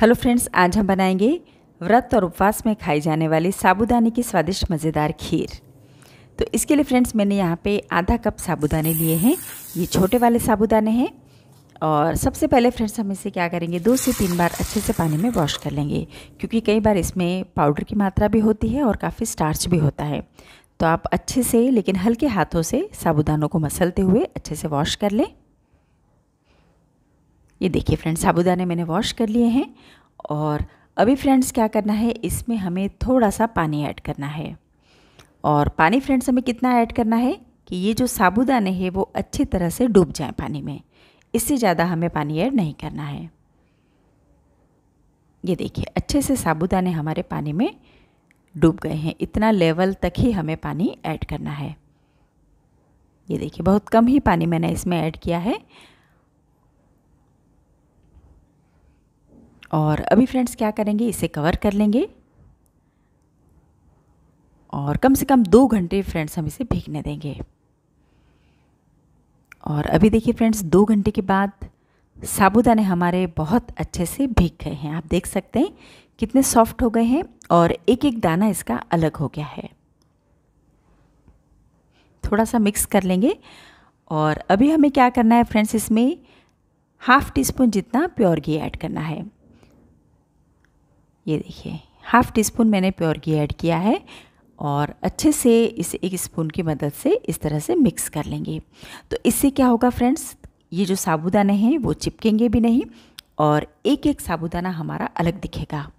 hello friends आज हम बनाएंगे व्रत और उपवास में खाई जाने वाली साबुदाने की स्वादिष्ट मज़ेदार खीर तो इसके लिए फ्रेंड्स मैंने यहाँ पे आधा कप साबुदाने लिए हैं ये छोटे वाले साबुदाने हैं और सबसे पहले फ्रेंड्स हम इसे क्या करेंगे दो से तीन बार अच्छे से पानी में वॉश कर लेंगे क्योंकि कई बार इसमें पाउडर की मात्रा भी होती है और काफ़ी स्टार्च भी होता है तो आप अच्छे से लेकिन हल्के हाथों से साबुदानों को मसलते हुए अच्छे से वॉश कर लें ये देखिए फ्रेंड्स साबुदाने मैंने वॉश कर लिए हैं और अभी फ्रेंड्स क्या करना है इसमें हमें थोड़ा सा पानी ऐड करना है और पानी फ्रेंड्स हमें कितना ऐड करना है कि ये जो साबुदाने हैं वो अच्छी तरह से डूब जाएं पानी में इससे ज़्यादा हमें पानी ऐड नहीं करना है ये देखिए अच्छे से साबुदाने हमारे पानी में डूब गए हैं इतना लेवल तक ही हमें पानी ऐड करना है ये देखिए बहुत कम ही पानी मैंने इसमें ऐड किया है और अभी फ्रेंड्स क्या करेंगे इसे कवर कर लेंगे और कम से कम दो घंटे फ्रेंड्स हम इसे भीगने देंगे और अभी देखिए फ्रेंड्स दो घंटे के बाद साबुदाने हमारे बहुत अच्छे से भीग गए हैं आप देख सकते हैं कितने सॉफ्ट हो गए हैं और एक एक दाना इसका अलग हो गया है थोड़ा सा मिक्स कर लेंगे और अभी हमें क्या करना है फ्रेंड्स इसमें हाफ़ टी स्पून जितना प्योर घी ऐड करना है ये देखिए हाफ़ टी स्पून मैंने प्योर घी ऐड किया है और अच्छे से इसे एक स्पून की मदद से इस तरह से मिक्स कर लेंगे तो इससे क्या होगा फ्रेंड्स ये जो साबुदाने हैं वो चिपकेंगे भी नहीं और एक एक साबुदाना हमारा अलग दिखेगा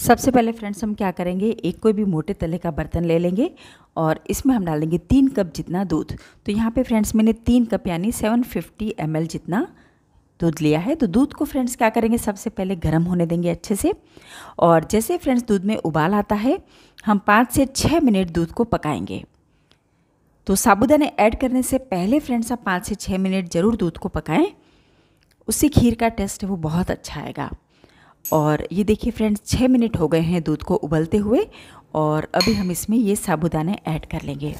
सबसे पहले फ्रेंड्स हम क्या करेंगे एक कोई भी मोटे तले का बर्तन ले लेंगे और इसमें हम डालेंगे तीन कप जितना दूध तो यहाँ पे फ्रेंड्स मैंने तीन कप यानी 750 ml जितना दूध लिया है तो दूध को फ्रेंड्स क्या करेंगे सबसे पहले गर्म होने देंगे अच्छे से और जैसे फ्रेंड्स दूध में उबाल आता है हम पाँच से छः मिनट दूध को पकाएंगे तो साबुदाने ऐड करने से पहले फ्रेंड्स आप पाँच से छः मिनट ज़रूर दूध को पकाएं उससे खीर का टेस्ट है वो बहुत अच्छा आएगा और ये देखिए फ्रेंड्स छः मिनट हो गए हैं दूध को उबलते हुए और अभी हम इसमें ये साबुदाने ऐड कर लेंगे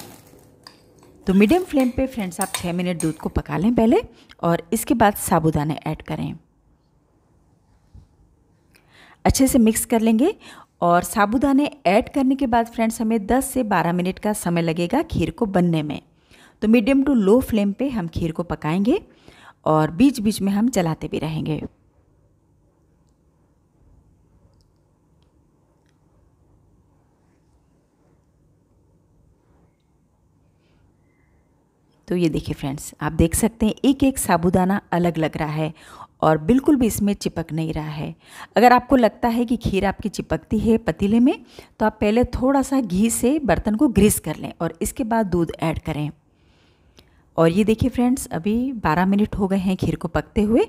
तो मीडियम फ्लेम पे फ्रेंड्स आप छः मिनट दूध को पका लें पहले और इसके बाद साबूदाने ऐड करें अच्छे से मिक्स कर लेंगे और साबुदाने ऐड करने के बाद फ्रेंड्स हमें 10 से 12 मिनट का समय लगेगा खीर को बनने में तो मीडियम टू लो फ्लेम पे हम खीर को पकाएंगे और बीच बीच में हम चलाते भी रहेंगे तो ये देखिए फ्रेंड्स आप देख सकते हैं एक एक साबुदाना अलग लग रहा है और बिल्कुल भी इसमें चिपक नहीं रहा है अगर आपको लगता है कि खीर आपकी चिपकती है पतीले में तो आप पहले थोड़ा सा घी से बर्तन को ग्रीस कर लें और इसके बाद दूध ऐड करें और ये देखिए फ्रेंड्स अभी 12 मिनट हो गए हैं खीर को पकते हुए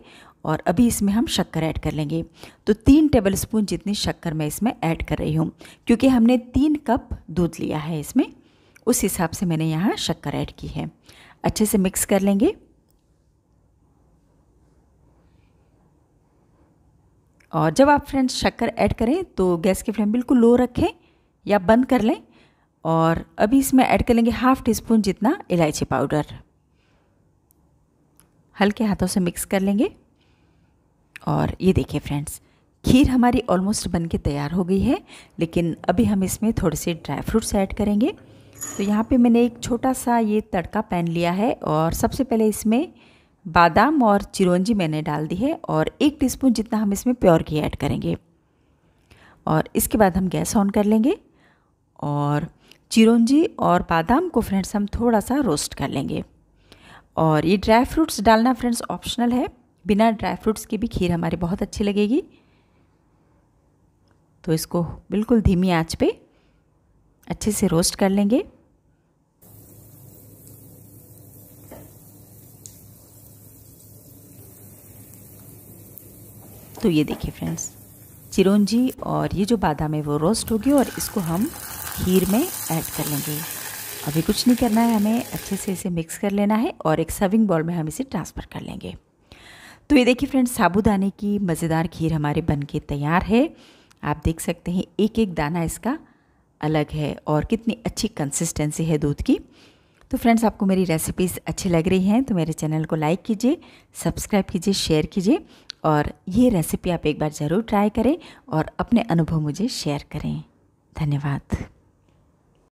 और अभी इसमें हम शक्कर ऐड कर लेंगे तो तीन टेबल स्पून जितनी शक्कर मैं इसमें ऐड कर रही हूँ क्योंकि हमने तीन कप दूध लिया है इसमें उस हिसाब से मैंने यहाँ शक्कर ऐड की है अच्छे से मिक्स कर लेंगे और जब आप फ्रेंड्स शक्कर ऐड करें तो गैस की फ्लेम बिल्कुल लो रखें या बंद कर लें और अभी इसमें ऐड कर लेंगे हाफ़ टी स्पून जितना इलायची पाउडर हल्के हाथों से मिक्स कर लेंगे और ये देखिए फ्रेंड्स खीर हमारी ऑलमोस्ट बन के तैयार हो गई है लेकिन अभी हम इसमें थोड़े से ड्राई फ्रूट्स ऐड करेंगे तो यहाँ पे मैंने एक छोटा सा ये तड़का पैन लिया है और सबसे पहले इसमें बादाम और चिरौंजी मैंने डाल दी है और एक टीस्पून जितना हम इसमें प्योर घी ऐड करेंगे और इसके बाद हम गैस ऑन कर लेंगे और चिरौंजी और बादाम को फ्रेंड्स हम थोड़ा सा रोस्ट कर लेंगे और ये ड्राई फ्रूट्स डालना फ्रेंड्स ऑप्शनल है बिना ड्राई फ्रूट्स के भी खीर हमारी बहुत अच्छी लगेगी तो इसको बिल्कुल धीमी आंच पे अच्छे से रोस्ट कर लेंगे तो ये देखिए फ्रेंड्स चिरौंजी और ये जो बादाम है वो रोस्ट होगी और इसको हम खीर में ऐड कर लेंगे अभी कुछ नहीं करना है हमें अच्छे से इसे मिक्स कर लेना है और एक सर्विंग बॉल में हम इसे ट्रांसफ़र कर लेंगे तो ये देखिए फ्रेंड्स साबूदाने की मज़ेदार खीर हमारे बनके तैयार है आप देख सकते हैं एक एक दाना इसका अलग है और कितनी अच्छी कंसिस्टेंसी है दूध की तो फ्रेंड्स आपको मेरी रेसिपीज़ अच्छी लग रही हैं तो मेरे चैनल को लाइक कीजिए सब्सक्राइब कीजिए शेयर कीजिए और ये रेसिपी आप एक बार ज़रूर ट्राई करें और अपने अनुभव मुझे शेयर करें धन्यवाद